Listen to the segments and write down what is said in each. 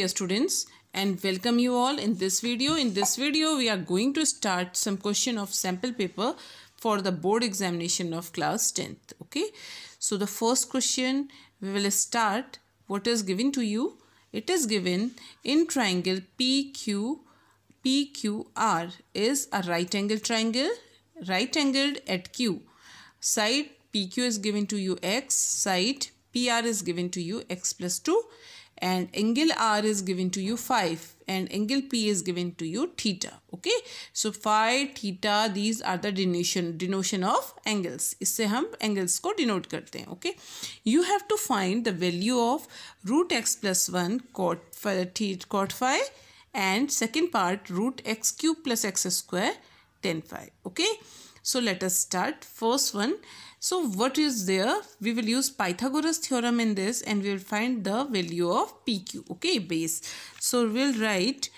dear students and welcome you all in this video. In this video we are going to start some question of sample paper for the board examination of class 10th. Okay. So the first question we will start what is given to you. It is given in triangle PQ PQR is a right angle triangle right angled at Q. Side PQ is given to you x, side PR is given to you x plus 2 and angle r is given to you 5 and angle p is given to you theta okay so phi theta these are the denotion denotion of angles इससे हम angles को denote करते हैं okay you have to find the value of root x plus 1 cot phi cot phi and second part root x cube plus x square 10 phi okay so let us start first one so what is there? We will use Pythagoras theorem in this and we will find the value of PQ, okay, base. So we'll write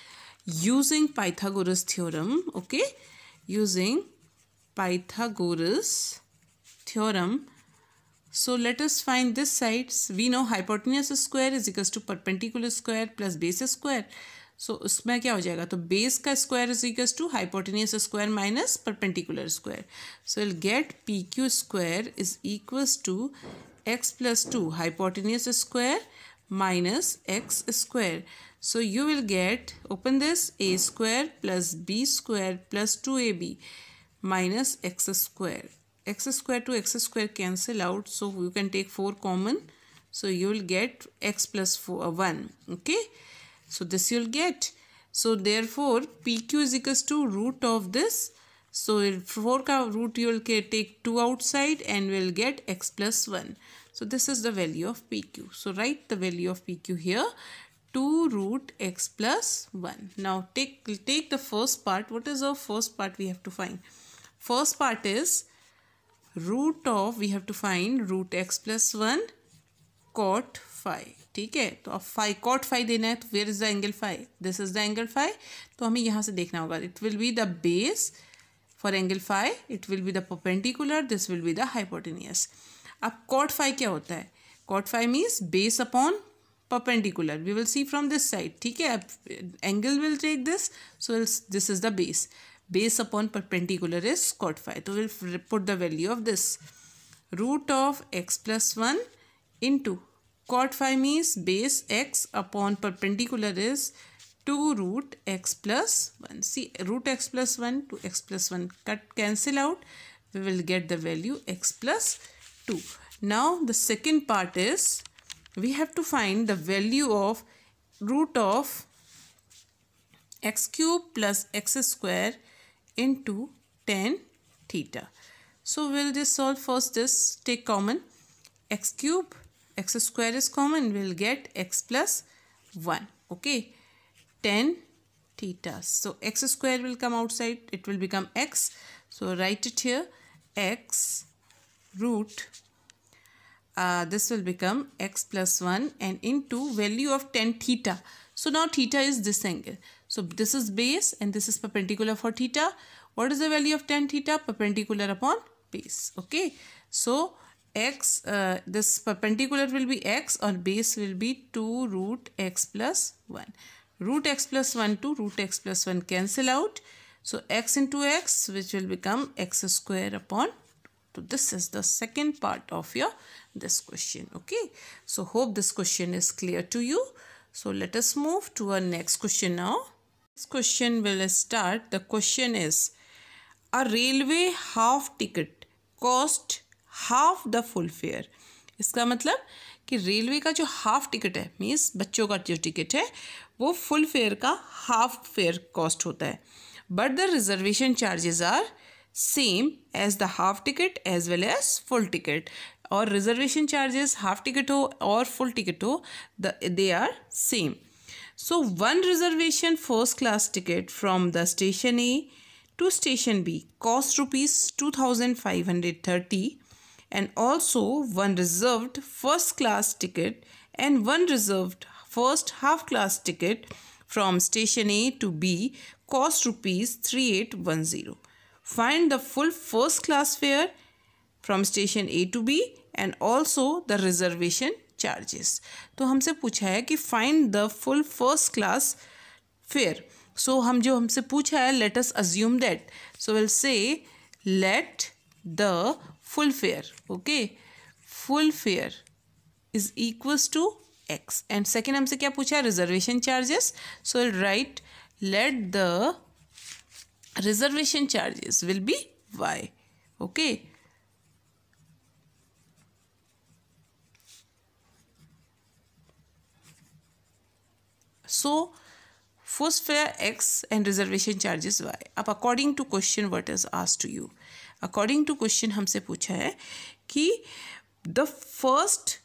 using Pythagoras theorem, okay, using Pythagoras theorem. So let us find this sides. We know hypotenuse square is equals to perpendicular square plus base square. So so, उसमें क्या हो जाएगा तो base का square is इजिकस to hypotenuse square minus perpendicular square so will get P Q square is equals to x plus two hypotenuse square minus x square so you will get open this a square plus b square plus two a b minus x square x square two x square cancel out so you can take four common so you will get x plus four one okay So this you'll get. So therefore PQ is equals to root of this. So 4 root you'll take 2 outside and we'll get x plus 1. So this is the value of PQ. So write the value of PQ here. 2 root x plus 1. Now take, take the first part. What is our first part we have to find? First part is root of, we have to find root x plus 1 cot five ठीक है तो अब five cot five देना है तो where is the angle five this is the angle five तो हमें यहाँ से देखना होगा it will be the base for angle five it will be the perpendicular this will be the hypotenuse अब कॉट फाइव क्या होता है cot five means base upon perpendicular we will see from this side ठीक है angle will take this so this is the base base upon perpendicular is cot five तो will put the value of this root of x plus one into cot phi means base x upon perpendicular is 2 root x plus 1. See root x plus 1 to x plus 1 cut cancel out. We will get the value x plus 2. Now the second part is we have to find the value of root of x cube plus x square into 10 theta. So we'll just solve first this take common x cube x square is common. We will get x plus 1. Okay. 10 theta. So x square will come outside. It will become x. So write it here. x root. Uh, this will become x plus 1 and into value of 10 theta. So now theta is this angle. So this is base and this is perpendicular for theta. What is the value of 10 theta? Perpendicular upon base. Okay. So x, uh, this perpendicular will be x or base will be 2 root x plus 1. Root x plus 1 to root x plus 1 cancel out. So x into x which will become x square upon so this is the second part of your this question. Okay. So hope this question is clear to you. So let us move to our next question now. This question will start. The question is a railway half ticket cost half the full fare इसका मतलब कि railway का जो half ticket है means बच्चों का जो ticket है वो फुल फेयर का हाफ फेयर कॉस्ट होता है but the reservation charges are same as the half ticket as well as full ticket और रिजर्वेशन चार्जेस हाफ टिकट हो और फुल टिकट हो they are same so one reservation first class ticket from the station A to station B cost rupees two thousand five hundred thirty and also one reserved first class ticket and one reserved first half class ticket from station A to B cost rupees 3810. Find the full first class fare from station A to B and also the reservation charges. तो हमसे पूछा है कि find the full first class fare. So हम जो हमसे पूछा है let us assume that. So we'll say let the full fare okay full fare is equals to x and second हमसे क्या पूछा reservation charges so will write let the reservation charges will be y okay so first fare x and reservation charges y up according to question what is asked to you according to question हमसे पूछा है कि the first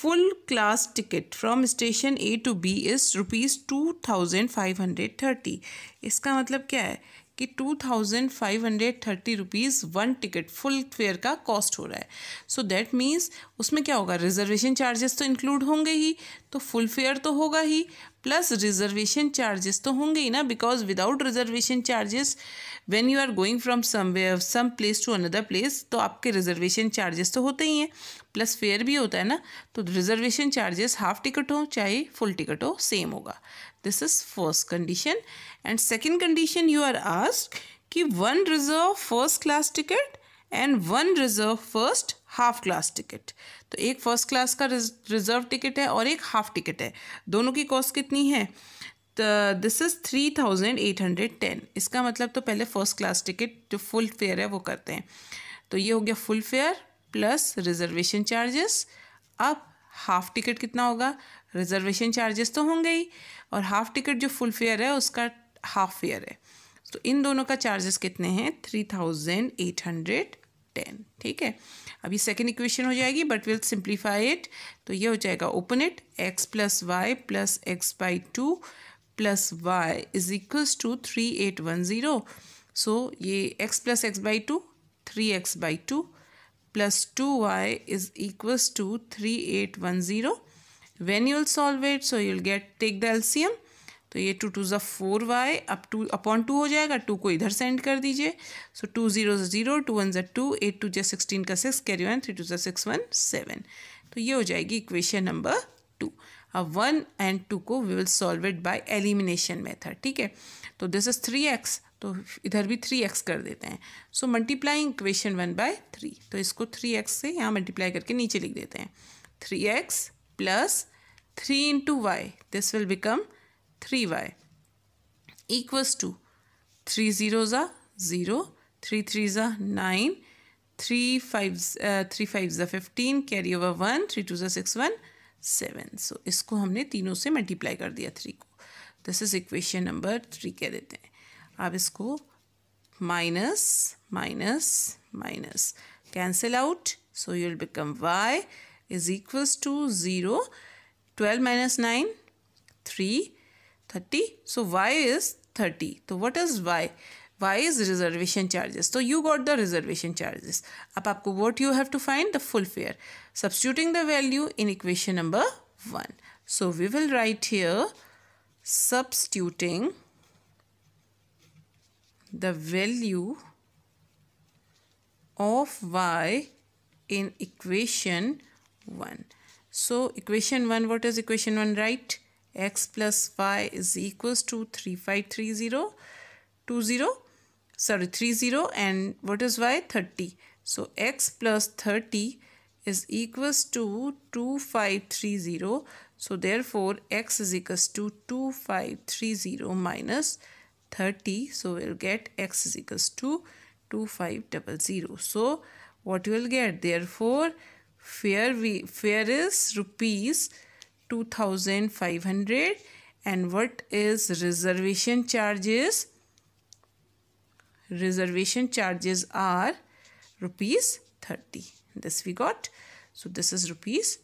full class ticket from station A to B is rupees two thousand five hundred thirty इसका मतलब क्या है कि two thousand five hundred thirty rupees one ticket full fare का कॉस्ट हो रहा है सो दैट मीन्स उसमें क्या होगा रिजर्वेशन चार्जेस तो इंक्लूड होंगे ही तो फुल फेयर तो होगा ही प्लस रिजर्वेशन चार्जेस तो होंगे ही ना because without reservation charges when you are going from somewhere some place to another place तो आपके रिजर्वेशन चार्जेस तो होते ही हैं प्लस फेयर भी होता है ना तो रिजर्वेशन चार्जेस हाफ टिकट हो चाहे फुल टिकट हो सेम होगा this is first condition and second condition you are asked कि one reserve first class ticket and one reserve first half class ticket तो एक फर्स्ट क्लास का reserve ticket है और एक हाफ टिकट है दोनों की कॉस्ट कितनी है this is three thousand eight hundred ten इसका मतलब तो पहले फर्स्ट क्लास टिकट जो फुल फेयर है वो करते हैं तो ये हो गया full fare plus reservation charges अब हाफ टिकट कितना होगा रिजर्वेशन चार्जेस तो होंगे ही और हाफ़ टिकट जो फुल फेयर है उसका हाफ फेयर है तो इन दोनों का चार्जेस कितने हैं three thousand eight hundred ten ठीक है अब ये सेकेंड इक्वेशन हो जाएगी बट विल सिंप्लीफाई इट तो ये हो जाएगा open it x plus y plus x by two plus y is equals to three eight one zero so ये x plus x by two three x by two plus two y is equals to three eight one zero when you'll solve it so you'll get take the LCM तो ये two two ज़ा four y अब two upon two हो जाएगा two को इधर send कर दीजिए so two zero zero two one ज़ा टू एट टू जै सिक्सटीन का six carry one three two ज़ा सिक्स वन सेवन तो ये हो जाएगी इक्वेशन नंबर टू अब वन एंड टू को we will solve it by elimination method ठीक है तो दिस इज़ थ्री एक्स तो इधर भी थ्री एक्स कर देते हैं so multiplying equation one by three तो इसको थ्री एक्स से यहाँ मल्टीप्लाई करके नीचे लिख देते हैं three x plus 3 into y. This will become 3y equals to 3 zeros are 0, 3 threes are 9, 3 fives, uh, 3 fives are 15, carry over 1, 3 twos are 6, 1, 7. So इसको हमने तीनों से मल्टीप्लाई कर दिया 3 को this is equation number three कह देते हैं आप इसको minus minus minus cancel out so you will become y is equals to zero 12 minus 9, 3, 30. So y is 30. So what is y? Y is reservation charges. So you got the reservation charges. Now, what you have to find? The full fare. Substituting the value in equation number 1. So we will write here substituting the value of y in equation 1. So equation 1, what is equation 1? Right? x plus y is equals to 3530, 20, sorry 30 and what is y? 30. So x plus 30 is equals to 2530. So therefore x is equals to 2530 minus 30. So we'll get x is equals to 2500. So what you will get therefore Fare, we, fare is rupees 2500 and what is reservation charges? Reservation charges are rupees 30. This we got. So this is rupees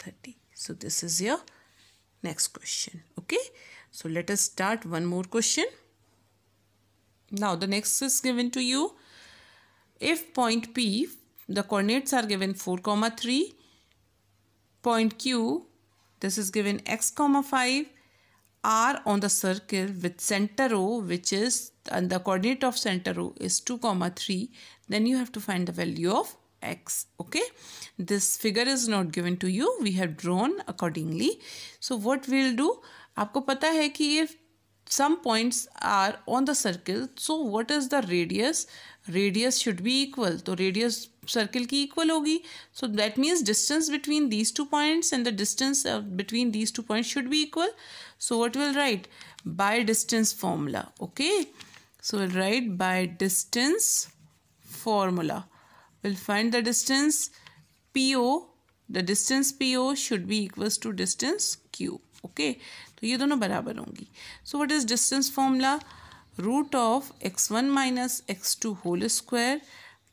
30. So this is your next question. Okay. So let us start one more question. Now the next is given to you. If point P the coordinates are given 4 comma 3 point q this is given x comma 5 r on the circle with center o which is and the coordinate of center o is 2 comma 3 then you have to find the value of x okay this figure is not given to you we have drawn accordingly so what we'll do आपको पता है कि if some points are on the circle so what is the radius radius should be equal तो radius circle की equal होगी so that means distance between these two points and the distance between these two points should be equal so what will write by distance formula okay so write by distance formula will find the distance P O the distance P O should be equal to distance Q okay तो ये दोनों बराबर होंगी so what is distance formula root of x one minus x two whole square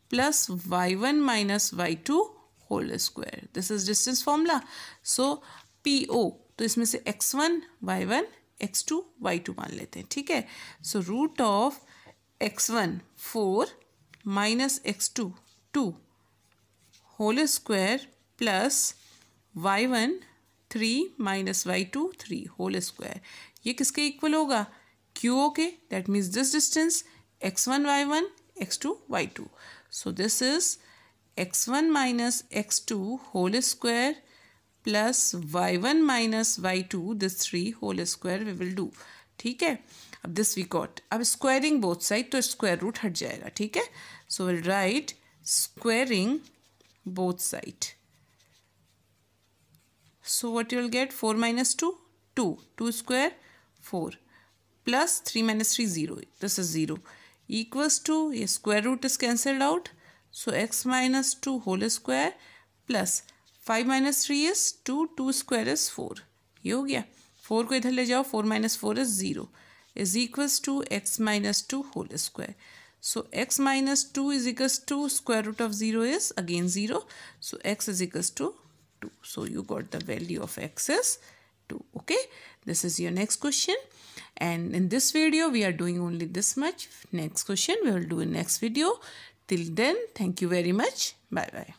plus y one minus y two whole square this is distance formula so P O तो इसमें से x one y one x two y two मान लेते हैं ठीक है so root of x one four minus x two two whole square plus y one three minus y two three whole square ये किसके इक्वल होगा okay that means this distance x1 y1 x2 y2 so this is x1 minus x2 whole square plus y1 minus y2 this 3 whole square we will do theek hai ab this we got ab squaring both side to square root hat jayega theek so we'll write squaring both side so what you'll get 4 minus 2 2 2 square 4 plus 3 minus 3 0 this is 0 equals to a square root is cancelled out so x minus 2 whole square plus 5 minus 3 is 2 2 square is 4 ye ho 4 ko idhar le 4 minus 4 is 0 is equals to x minus 2 whole square so x minus 2 is equals to square root of 0 is again 0 so x is equals to 2 so you got the value of x is 2 okay this is your next question and in this video we are doing only this much next question we will do in next video till then thank you very much bye bye